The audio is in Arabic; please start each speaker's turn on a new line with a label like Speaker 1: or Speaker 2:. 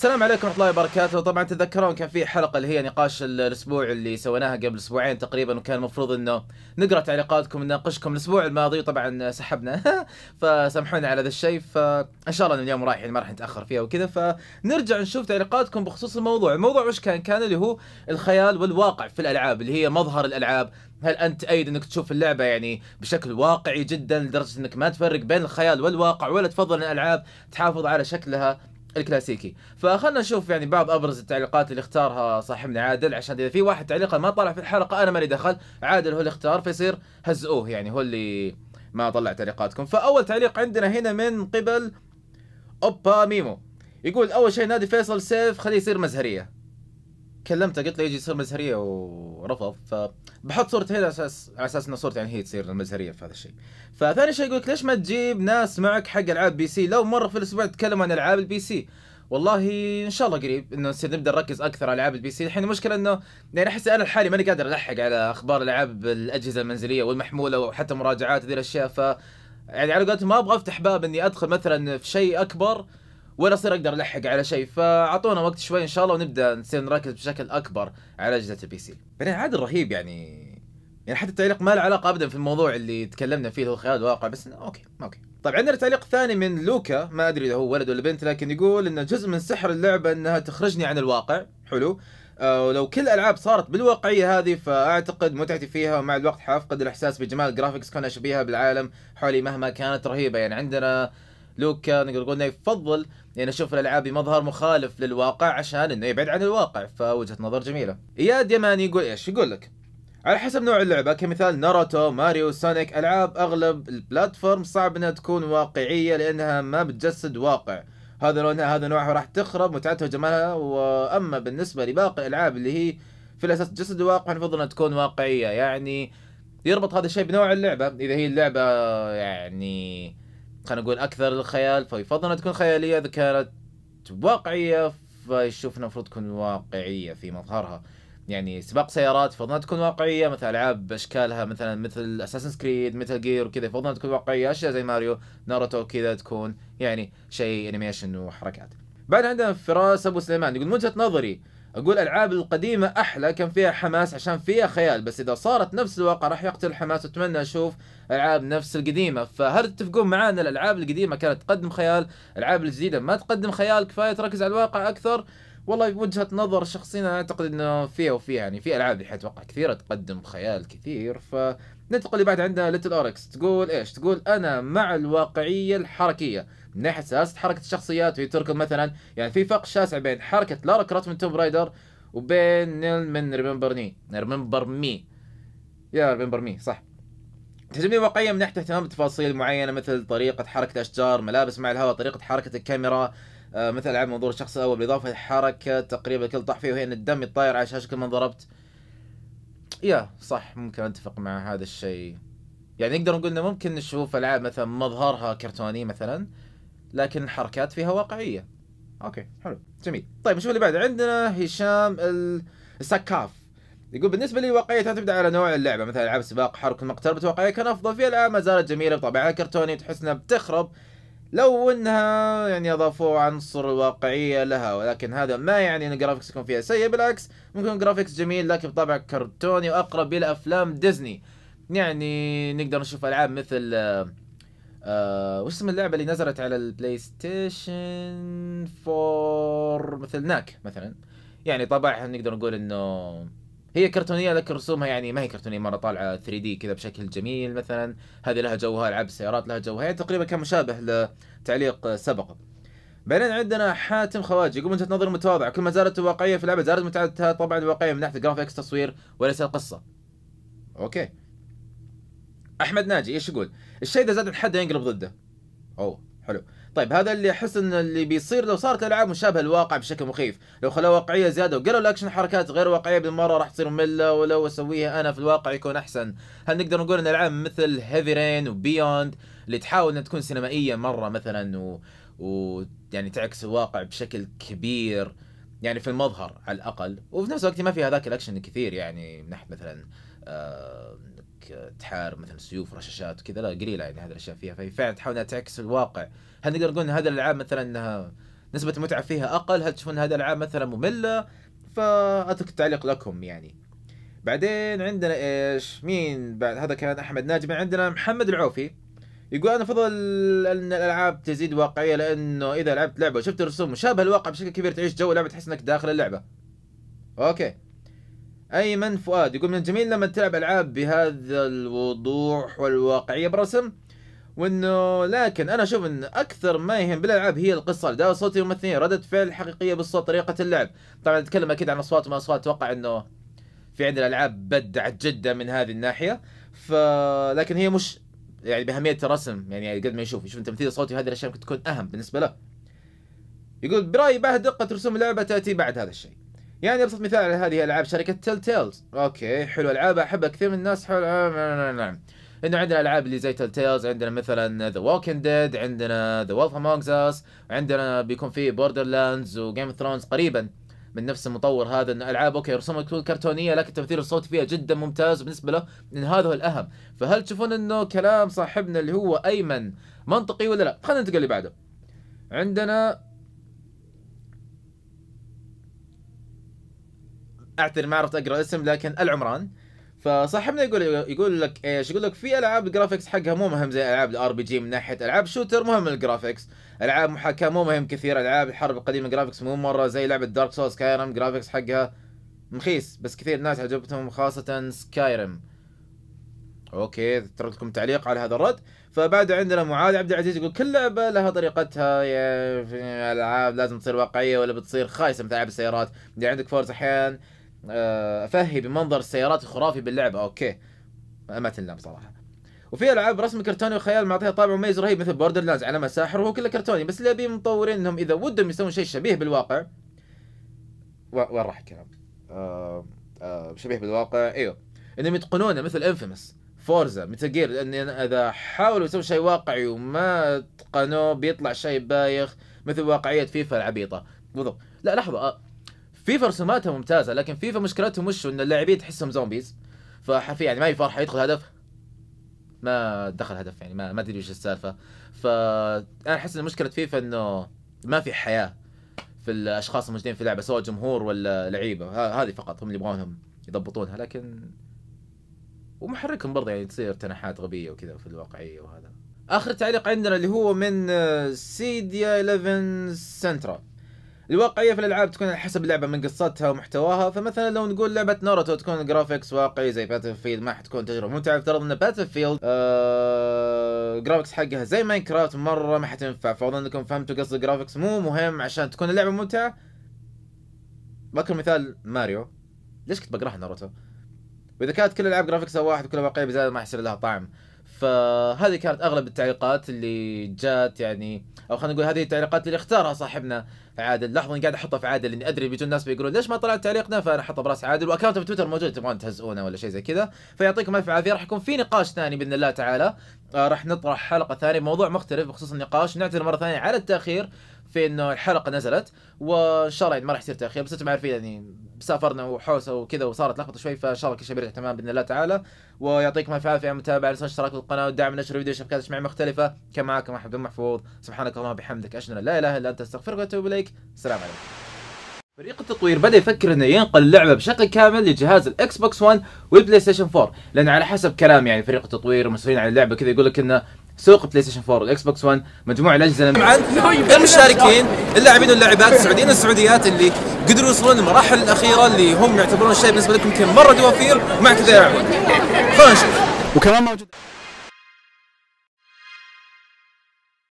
Speaker 1: السلام عليكم ورحمه الله وبركاته طبعا تذكرون كان في حلقه اللي هي نقاش الاسبوع اللي سويناها قبل اسبوعين تقريبا وكان المفروض انه نقرا تعليقاتكم نناقشكم الاسبوع الماضي طبعا سحبنا فسامحونا على ذا الشيء فان شاء الله اليوم رايح يعني ما راح نتاخر فيها وكذا فنرجع نشوف تعليقاتكم بخصوص الموضوع الموضوع وش كان كان اللي هو الخيال والواقع في الالعاب اللي هي مظهر الالعاب هل انت تأيد انك تشوف اللعبه يعني بشكل واقعي جدا لدرجه انك ما تفرق بين الخيال والواقع ولا تفضل الالعاب تحافظ على شكلها الكلاسيكي فخلنا نشوف يعني بعض ابرز التعليقات اللي اختارها صاحبنا عادل عشان اذا في واحد تعليقه ما طلع في الحلقه انا مالي دخل عادل هو اللي اختار فيصير هزؤوه يعني هو اللي ما طلع تعليقاتكم فاول تعليق عندنا هنا من قبل اوبا ميمو يقول اول شيء نادي فيصل سيف خليه يصير مزهريه كلمته قلت له يجي يصير مزهريه ورفض فبحط صورته هنا على اساس على اساس ان صورتي يعني هي تصير المزهريه في هذا الشيء. فثاني شيء يقول لك ليش ما تجيب ناس معك حق العاب بي سي لو مره في الاسبوع تتكلم عن العاب البي سي. والله ان شاء الله قريب انه نصير نبدا نركز اكثر على العاب البي سي، الحين المشكله انه يعني احس انا لحالي ماني قادر الحق على اخبار العاب الاجهزه المنزليه والمحموله وحتى مراجعات هذه الاشياء ف يعني على قولتهم ما ابغى افتح باب اني ادخل مثلا في شيء اكبر ولا اصير اقدر الحق على شيء فاعطونا وقت شوي ان شاء الله ونبدا نصير نركز بشكل اكبر على اجهزه البي سي بعدين عاد رهيب يعني يعني حتى التعليق ما له علاقه ابدا في الموضوع اللي تكلمنا فيه هو خيال الواقع بس اوكي اوكي طيب عندنا تعليق ثاني من لوكا ما ادري اذا هو ولد ولا بنت لكن يقول انه جزء من سحر اللعبه انها تخرجني عن الواقع حلو آه، ولو كل الالعاب صارت بالواقعيه هذه فاعتقد متعتي فيها ومع الوقت حافقد الاحساس بجمال جرافيكس كونها شبيهه بالعالم حولي مهما كانت رهيبه يعني عندنا لوكا نقدر انه يفضل يعني اشوف الالعاب بمظهر مخالف للواقع عشان انه يبعد عن الواقع فوجهه نظر جميله اياد يماني يقول ايش يقول لك على حسب نوع اللعبة كمثال ناروتو ماريو سونيك ألعاب أغلب البلاتفورم صعب أنها تكون واقعية لأنها ما بتجسد واقع هذا لونها هذا نوعها راح تخرب متعتها وجمالها وأما بالنسبة لباقي الألعاب اللي هي في الأساس تجسد الواقع نفضل أنها تكون واقعية يعني يربط هذا الشيء بنوع اللعبة إذا هي اللعبة يعني خلينا نقول اكثر للخيال فيفضل انها تكون خياليه اذا كانت واقعيه فيشوف انها المفروض تكون واقعيه في مظهرها يعني سباق سيارات يفضل انها تكون واقعيه مثل العاب اشكالها مثلا مثل اساسن كريد مثل جير وكذا يفضل انها تكون واقعيه اشياء زي ماريو ناروتو كذا تكون يعني شيء انيميشن وحركات بعد عندنا فراس ابو سليمان يقول من وجهه نظري اقول الالعاب القديمه احلى كان فيها حماس عشان فيها خيال بس اذا صارت نفس الواقع راح يقتل الحماس واتمنى اشوف العاب نفس القديمه فهل تتفقون معي ان الالعاب القديمه كانت تقدم خيال الالعاب الجديده ما تقدم خيال كفايه تركز على الواقع اكثر والله بوجهه نظر شخصيا انا اعتقد انه فيها وفيها يعني في العاب الحين اتوقع كثيره تقدم خيال كثير ف ننتقل اللي بعد عندنا ليتل اوركس تقول ايش تقول انا مع الواقعيه الحركيه من ناحيه سلاسه حركه الشخصيات وهي تركض مثلا يعني في فرق شاسع بين حركه لارا كروفت من توم رايدر وبين من ريمبر ني ريمبر مي يا ريمبر مي صح تعجبني واقعية من ناحية اهتمام بتفاصيل معينة مثل طريقة حركة الأشجار، ملابس مع الهواء، طريقة حركة الكاميرا، آه، مثل ألعاب منظور الشخص الأول بالإضافة لحركة تقريبا الكل طاح وهي أن الدم يطاير على الشاشة كل ما ضربت. يا صح ممكن اتفق مع هذا الشيء يعني نقدر نقول انه ممكن نشوف العاب مثلا مظهرها كرتوني مثلا لكن الحركات فيها واقعيه اوكي حلو جميل طيب نشوف اللي بعد عندنا هشام السكاف يقول بالنسبة لي واقعية تعتمد على نوع اللعبة مثلا ألعاب سباق حركة مقتربة واقعية كان أفضل في ألعاب ما زالت جميلة بطبعها كرتوني وتحس إنها بتخرب لو انها يعني اضافوا عنصر واقعيه لها ولكن هذا ما يعني ان الجرافكس يكون فيها سيء بالعكس ممكن جرافيكس جميل لكن بطابع كرتوني واقرب الى افلام ديزني يعني نقدر نشوف العاب مثل آه, آه، وش اسم اللعبه اللي نزلت على البلاي ستيشن 4 مثل ناك مثلا يعني طبعا نقدر نقول انه هي كرتونيه لكن رسومها يعني ما هي كرتونيه مره طالعه 3 دي كذا بشكل جميل مثلا هذه لها جوها العاب السيارات لها جوها هي تقريبا كان مشابه لتعليق سبق بعدين عندنا حاتم خواجي يقول وجهه نظر متواضعه كل ما زادت الواقعيه في اللعبه زادت متعتها طبعا الواقعيه من ناحيه الجرافيكس تصوير وليس القصه اوكي احمد ناجي ايش يقول الشيء اذا زاد الحد ينقلب ضده اوه حلو طيب هذا اللي احس ان اللي بيصير لو صارت الالعاب مشابهه للواقع بشكل مخيف لو خلوها واقعيه زياده وقالوا الاكشن حركات غير واقعيه بالمره راح تصير ممله ولو اسويها انا في الواقع يكون احسن هل نقدر نقول ان العاب مثل هيفي رين وبيوند اللي تحاول انها تكون سينمائيه مره مثلا و... ويعني تعكس الواقع بشكل كبير يعني في المظهر على الاقل وفي نفس الوقت ما في هذاك الاكشن كثير يعني من ناحيه مثلا أه تحارب مثلا سيوف رشاشات وكذا لا قليله يعني هذه الاشياء فيها فهي فعلا تحاول تعكس الواقع هل نقدر نقول ان هذه الالعاب مثلا انها نسبه المتعه فيها اقل هل تشوفون هذه الالعاب مثلا ممله فاترك التعليق لكم يعني بعدين عندنا ايش مين بعد هذا كان احمد ناجم عندنا محمد العوفي يقول انا افضل ان الالعاب تزيد واقعيه لانه اذا لعبت لعبه وشفت رسوم مشابهه للواقع بشكل كبير تعيش جو اللعبه تحس انك داخل اللعبه. اوكي. ايمن فؤاد يقول من الجميل لما تلعب العاب بهذا الوضوح والواقعيه برسم وانه لكن انا اشوف ان اكثر ما يهم بالالعاب هي القصه اداء صوتي الممثلين رده فعل حقيقيه بالصوت طريقه اللعب طبعا نتكلم اكيد عن اصوات وما اصوات اتوقع انه في عندنا العاب بدعت جدا من هذه الناحيه ف لكن هي مش يعني باهميه الرسم يعني قد ما يشوف يشوف التمثيل الصوتي وهذه الاشياء ممكن تكون اهم بالنسبه له يقول برايي به دقه رسوم اللعبه تاتي بعد هذا الشيء يعني ابسط مثال على هذه الالعاب شركه تيل تيلز اوكي حلو العاب احبها كثير من الناس حول آه، نعم،, نعم،, نعم،, نعم انه عندنا العاب اللي زي تيل تيلز عندنا مثلا ذا ووكينج ديد عندنا ذا وولف امونج اس عندنا بيكون في بوردر لاندز وجيم اوف ثرونز قريبا من نفس المطور هذا انه العاب اوكي رسومها تكون كرتونيه لكن التمثيل الصوتي فيها جدا ممتاز بالنسبه له لان هذا هو الاهم فهل تشوفون انه كلام صاحبنا اللي هو ايمن منطقي ولا لا خلينا ننتقل اللي بعده عندنا اعتذر ما عرفت اقرا اسم لكن العمران فصاحبنا يقول يقول لك ايش؟ يقول لك في العاب الجرافكس حقها مو مهم زي العاب الار بي جي من ناحيه العاب شوتر مهم الجرافكس العاب محاكاه مو مهم كثير، العاب الحرب القديمه جرافكس مو مره زي لعبه دارك سولز سكايرم جرافكس حقها مخيس بس كثير ناس عجبتهم خاصه سكايرم. اوكي ترك لكم تعليق على هذا الرد فبعد عندنا معاذ عبد العزيز يقول كل لعبه لها طريقتها يا العاب لازم تصير واقعيه ولا بتصير خايسه مثل العاب السيارات عندك فورز احيانا آه، افهي بمنظر السيارات الخرافي باللعبه اوكي ما تنلم صراحه وفي العاب رسم كرتوني وخيال معطيها طابع مميز رهيب مثل بوردر لاندز على مساحر وهو كله كرتوني بس اللي المطورين انهم اذا ودهم يسوون شيء شبيه بالواقع وين راح الكلام؟ آه آه شبيه بالواقع ايوه انهم يتقنونه مثل انفيمس فورزا مثل جير لان اذا حاولوا يسوون شيء واقعي وما اتقنوه بيطلع شيء بايخ مثل واقعيه فيفا العبيطه بالضبط لا لحظه آه، فيفا رسوماتها ممتازه لكن فيفا مشكلتهم مش ان اللاعبين تحسهم زومبيز فحرفيا يعني ما في فرحه يدخل هدف ما دخل هدف يعني ما ما ادري وش السالفه فانا احس ان مشكله فيفا انه ما في حياه في الاشخاص الموجودين في اللعبه سواء جمهور ولا لعيبه هذه فقط هم اللي يبغونهم يضبطونها لكن ومحركهم برضه يعني تصير تنحات غبيه وكذا في الواقعيه وهذا اخر تعليق عندنا اللي هو من سيديا 11 سنترا الواقعيه في الالعاب تكون على حسب اللعبه من قصتها ومحتواها فمثلا لو نقول لعبه ناروتو تكون جرافيكس واقعي زي باتل فيلد ما حتكون تجربه ممتعه افترض ان باتل فيلد آه جرافيكس حقها زي ماينكرافت مره ما حتنفع فاظن انكم فهمتوا قصد الجرافيكس مو مهم عشان تكون اللعبه ممتعه بذكر مثال ماريو ليش كنت بقراها ناروتو واذا كانت كل الالعاب جرافيكسها واحد وكل واقعيه بزياده ما حيصير لها طعم فهذه كانت اغلب التعليقات اللي جات يعني او خلينا نقول هذه التعليقات اللي اختارها صاحبنا عادل لحظه قاعد احطها في عادل لاني ادري بيجون الناس بيقولون ليش ما طلع تعليقنا فانا احطه براس عادل واكونته في تويتر موجود تبغون تهزئونه ولا شيء زي كذا فيعطيكم الف عافيه راح يكون في نقاش ثاني باذن الله تعالى آه راح نطرح حلقه ثانيه موضوع مختلف بخصوص النقاش نعتذر مره ثانيه على التاخير في انه الحلقه نزلت وان شاء الله يعني ما راح يصير تاخير بس انتم عارفين يعني سافرنا وحوسه وكذا وصارت لخبطه شوي فان شاء الله كل شيء بيرجع تمام باذن الله تعالى ويعطيكم الف عافيه متابعه نسخه الاشتراك بالقناه والدعم نشر فيديو شبكات اجتماعيه مختلفه كان معكم احمد بن محفوظ سبحانك اللهم وبحمدك اشهد ان لا اله الا انت استغفرك واتوب اليك السلام عليكم فريق التطوير بدا يفكر انه ينقل اللعبه بشكل كامل لجهاز الاكس بوكس 1 والبلاي ستيشن 4 لان على حسب كلام يعني فريق التطوير المسؤولين عن اللعبه كذا يقول لك انه سوق بلاي ستيشن 4 والاكس بوكس 1 مجموع الاجهزه طبعا المشاركين اللاعبين واللاعبات السعوديين والسعوديات اللي قدروا يوصلون للمراحل الاخيره اللي هم يعتبرون الشيء بالنسبه لكم كان مره دوافير ومع كذا يلعبون خلونا نشوف وكمان موجود